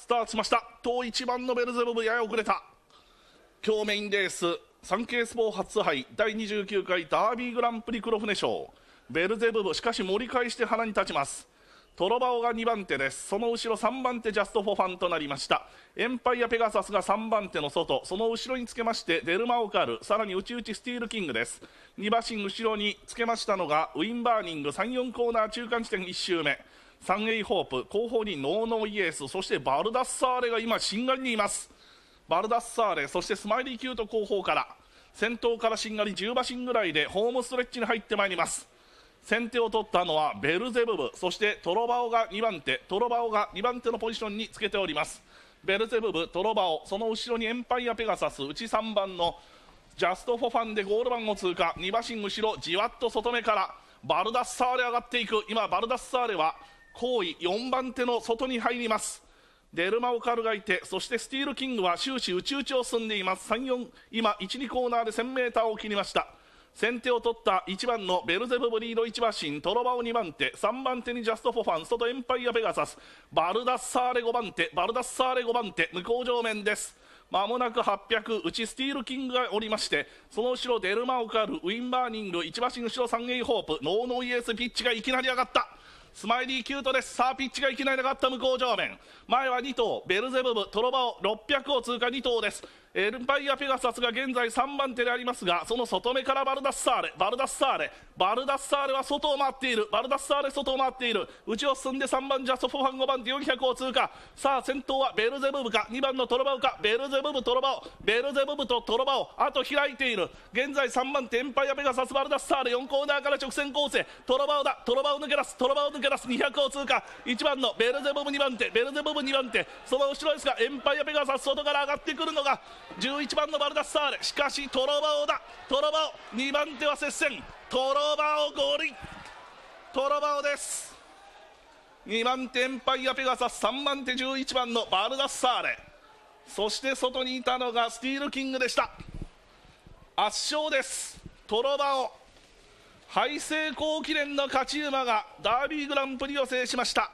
スタートしました当1番のベルゼブブやや遅れた今日メインレースサンケイスポー初杯第29回ダービーグランプリ黒船賞ベルゼブブしかし盛り返して鼻に立ちますトロバオが2番手ですその後ろ3番手ジャストフォファンとなりましたエンパイアペガサスが3番手の外その後ろにつけましてデルマオカルさらに内々スティールキングです2馬身後ろにつけましたのがウィンバーニング34コーナー中間地点1周目サンエイホープ後方にノーノーイエスそしてバルダッサーレが今しんがりにいますバルダッサーレそしてスマイリーキュート後方から先頭からしんがり10馬身ぐらいでホームストレッチに入ってまいります先手を取ったのはベルゼブブそしてトロバオが2番手トロバオが2番手のポジションにつけておりますベルゼブブ、トロバオその後ろにエンパイアペガサス内3番のジャスト・フォファンでゴール番を通過2馬身後ろじわっと外目からバルダッサーレ上がっていく今バルダッサーレは後位4番手の外に入りますデルマオカルがいてそしてスティールキングは終始内々を進んでいます34今12コーナーで 1000m を切りました先手を取った1番のベルゼブブリード1馬身トロバオ2番手3番手にジャスト・フォファン外エンパイア・ベガサスバルダッサーレ5番手バルダッサーレ5番手向こう上面ですまもなく800うちスティールキングがおりましてその後ろデルマオカルウィンバーニング1馬身後ろサンエイホープノーノイエースピッチがいきなり上がったスマイリーキュートですさあピッチがいきなりなかった向こう上面前は2頭ベルゼブブトロバオ600を通過2頭ですエルパイア・ペガサスが現在3番手でありますがその外目からバルダッサーレバルダッサーレバルダッサーレは外を回っているバルダッサーレ外を回っている内を進んで3番ジャストフォファン5番ディオン0 0を通過さあ先頭はベルゼブブか2番のトロバウかベルゼブブトロバウベルゼブブとトロバウあと開いている現在3番手エンパイア・ペガサスバルダッサーレ4コーナーから直線構成トロバウだトロバウ抜け出すトロバウ抜け出す200を通過1番のベルゼブブ2番手ベルゼブブ2番手その後ろですがエンパイア・ペガサス外から上がってくるのが11番のバルダッサーレしかしトロバオだトロバオ2番手は接戦トロバオゴリトロバオです2番手エンパイアペガサス3番手11番のバルダッサーレそして外にいたのがスティールキングでした圧勝ですトロバオ敗成功記念の勝ち馬がダービーグランプリを制しました